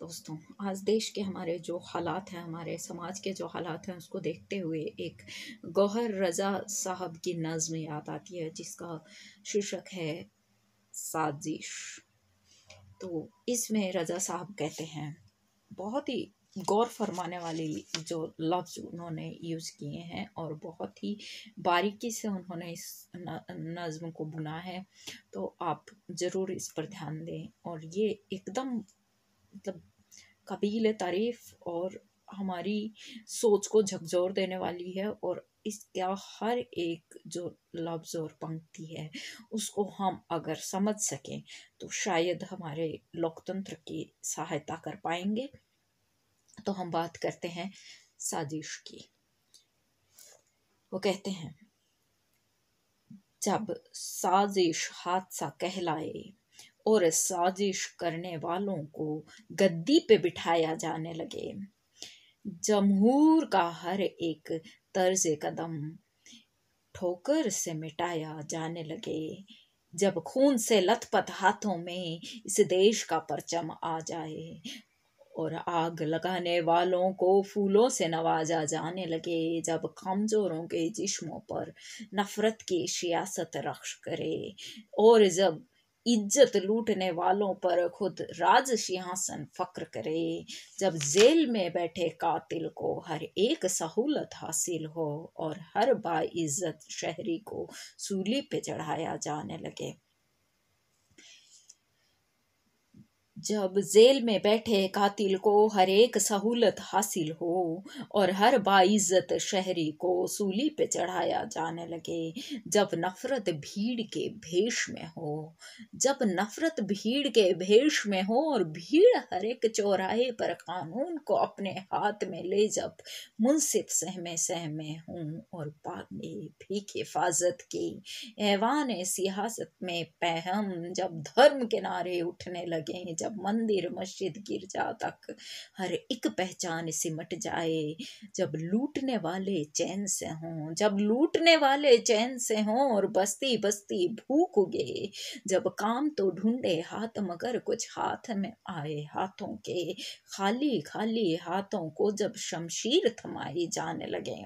दोस्तों आज देश के हमारे जो हालात हैं हमारे समाज के जो हालात हैं उसको देखते हुए एक गौहर रज़ा साहब की नज़म याद आती है जिसका शीर्षक है साजिश तो इसमें रज़ा साहब कहते हैं बहुत ही गौर फरमाने वाले जो लफ्ज़ उन्होंने यूज़ किए हैं और बहुत ही बारीकी से उन्होंने इस नज़म को बुना है तो आप ज़रूर इस पर ध्यान दें और ये एकदम मतलब काबिल तारीफ़ और हमारी सोच को झकझोर देने वाली है और इसका हर एक जो लफ्ज़ और पंक्ति है उसको हम अगर समझ सकें तो शायद हमारे लोकतंत्र की सहायता कर पाएंगे तो हम बात करते हैं साजिश की वो कहते हैं जब साजिश हादसा कहलाए और साजिश करने वालों को गद्दी पे बिठाया जाने लगे जमहूर का हर एक तर्ज कदम ठोकर से मिटाया जाने लगे जब खून से लथपथ हाथों में इस देश का परचम आ जाए और आग लगाने वालों को फूलों से नवाजा जाने लगे जब कमजोरों के जिस्मों पर नफरत की सियासत रक्ष करे और जब इज्जत लूटने वालों पर खुद राज सिंहासन फक्र करे जब जेल में बैठे कातिल को हर एक सहूलत हासिल हो और हर बाइज्जत शहरी को सूली पे चढ़ाया जाने लगे जब जेल में बैठे कातिल को हर एक सहूलत हासिल हो और हर बाइज्जत शहरी को सूली पे चढ़ाया जाने लगे जब नफरत भीड़ के भेष में हो जब नफरत भीड़ के भेष में हो और भीड़ हर एक चौराहे पर कानून को अपने हाथ में ले जब मुनसिफ सहमे सहमे हूँ और पागे भी हिफाजत की ऐवान सियासत में पहम जब धर्म के नारे उठने लगे जब जब मंदिर मस्जिद गिरजा तक हर एक पहचान सिमट जाए जब लूटने वाले चैन से हों जब लूटने वाले चैन से हों और बस्ती बस्ती भूख उगे जब काम तो ढूंढे हाथ मगर कुछ हाथ में आए हाथों के खाली खाली हाथों को जब शमशीर थमाई जाने लगे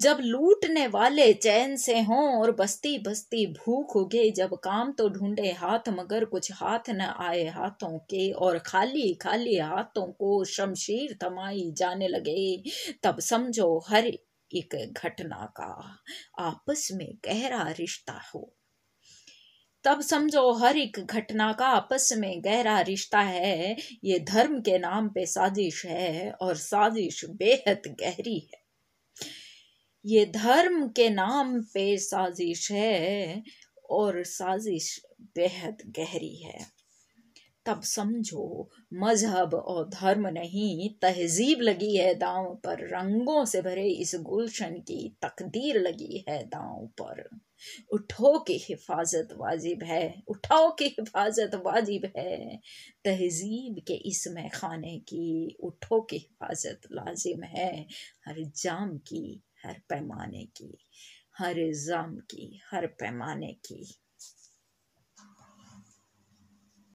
जब लूटने वाले चैन से हों और बस्ती बस्ती भूख उगे जब काम तो ढूंढे हाथ मगर कुछ हाथ न आए हाथों के और खाली खाली हाथों को शमशीर थमाई जाने लगे तब समझो हर एक घटना का आपस में गहरा रिश्ता हो तब समझो हर एक घटना का आपस में गहरा रिश्ता है ये धर्म के नाम पे साजिश है और साजिश बेहद गहरी है ये धर्म के नाम पे साजिश है और साजिश बेहद गहरी है तब समझो मजहब और धर्म नहीं तहजीब लगी है दांव पर रंगों से भरे इस गुलशन की तकदीर लगी है दांव पर उठो की हिफाजत वाजिब है उठाओ की हिफाजत वाजिब है तहजीब के इस मैखाने की उठो की हिफाजत लाजिम है हर जाम की हर पैमाने की हर इज़ाम की हर पैमाने की